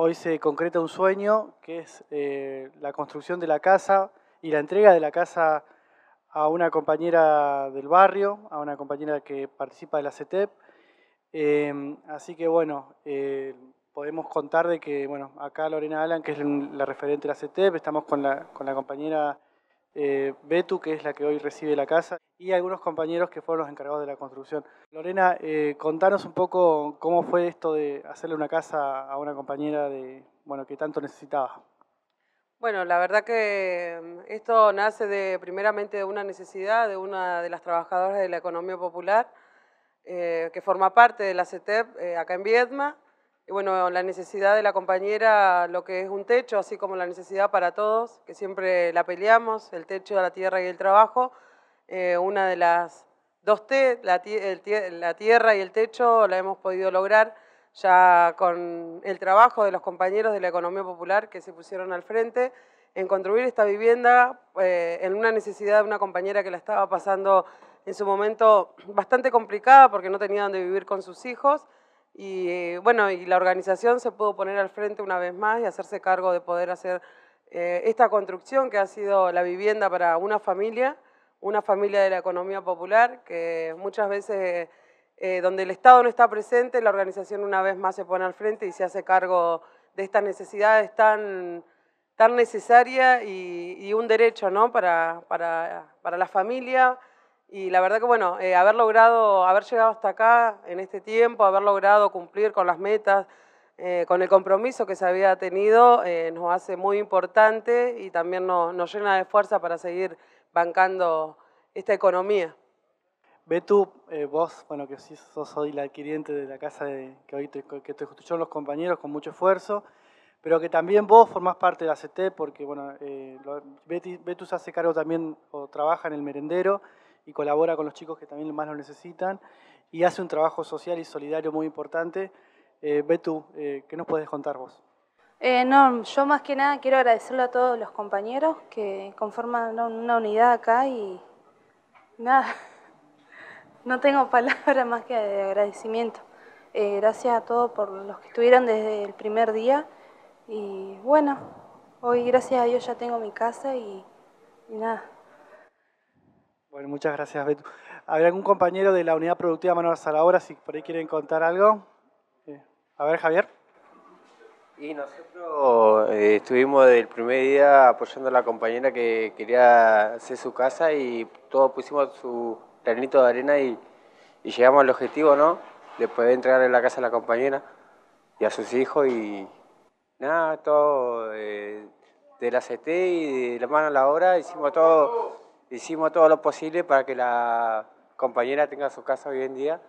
Hoy se concreta un sueño que es eh, la construcción de la casa y la entrega de la casa a una compañera del barrio, a una compañera que participa de la CETEP. Em, así que bueno, eh, podemos contar de que, bueno, acá Lorena Alan, que es la referente de la CETEP, estamos con la, con la compañera eh, Betu, que es la que hoy recibe la casa, y algunos compañeros que fueron los encargados de la construcción. Lorena, eh, contanos un poco cómo fue esto de hacerle una casa a una compañera de, bueno, que tanto necesitaba. Bueno, la verdad que mm, esto nace de, primeramente de una necesidad de una de las trabajadoras de la economía popular, eh, que forma parte de la CETEP acá en Viedma, y bueno, la necesidad de la compañera, lo que es un techo, así como la necesidad para todos, que siempre la peleamos, el techo, la tierra y el trabajo. Eh, una de las dos T, la, tierra y el techo, la hemos podido lograr ya con el trabajo de los compañeros de la economía popular que se pusieron al frente en construir esta vivienda eh, en una necesidad de una compañera que la estaba pasando en su momento bastante complicada porque no tenía donde vivir con sus hijos y eh, bueno, y la organización se pudo poner al frente una vez más y hacerse cargo de poder hacer eh, esta construcción que ha sido la vivienda para una familia, una familia de la economía popular, que muchas veces eh, donde el Estado no está presente, la organización una vez más se pone al frente y se hace cargo de estas necesidades tan, necesarias y, un derecho ¿no? para, para la familia, y la verdad que, bueno, eh, haber logrado, haber llegado hasta acá en este tiempo, haber logrado cumplir con las metas, eh, con el compromiso que se había tenido, eh, nos hace muy importante y también nos, nos, llena de fuerza para seguir bancando esta economía. Betu, vos, bueno, que sí sos hoy la adquiriente de la casa de, que hoy te, que los compañeros con mucho esfuerzo, pero que también vos formás parte de la porque, bueno, Betu se hace cargo también o trabaja en el merendero y colabora con los chicos que también más lo necesitan y hace un trabajo social y solidario muy importante. Ve eh, Betu, eh, ¿qué nos puedes contar vos? Eh, no, yo más que nada quiero agradecerle a todos los compañeros que conforman una unidad acá y nada, no tengo palabras más que de agradecimiento. gracias a todos por los que estuvieron desde el primer día y bueno, hoy gracias a Dios ya tengo mi casa y nada. Bueno, muchas gracias, Beto. ¿Habrá algún compañero de la unidad productiva Manuel Hora si por ahí quieren contar algo? A ver, Javier. Y nosotros eh, estuvimos del el primer día apoyando a la compañera que quería hacer su casa y todos pusimos su granito de arena y, llegamos al objetivo, ¿no? Después de en la casa a la compañera y a sus hijos y nada, todo eh, de la y de la mano a la obra hicimos todo hicimos todo lo posible para que la compañera tenga su casa hoy en día.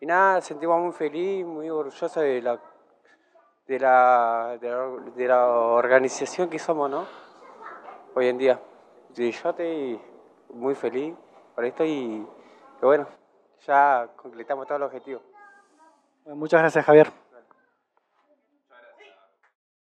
Y nada, sentimos muy feliz, muy orgullosos de la, de la, de la, organización que somos, ¿no? Hoy en día. yo estoy muy feliz por esto y, bueno, ya completamos todos los objetivos. Muchas gracias, Javier.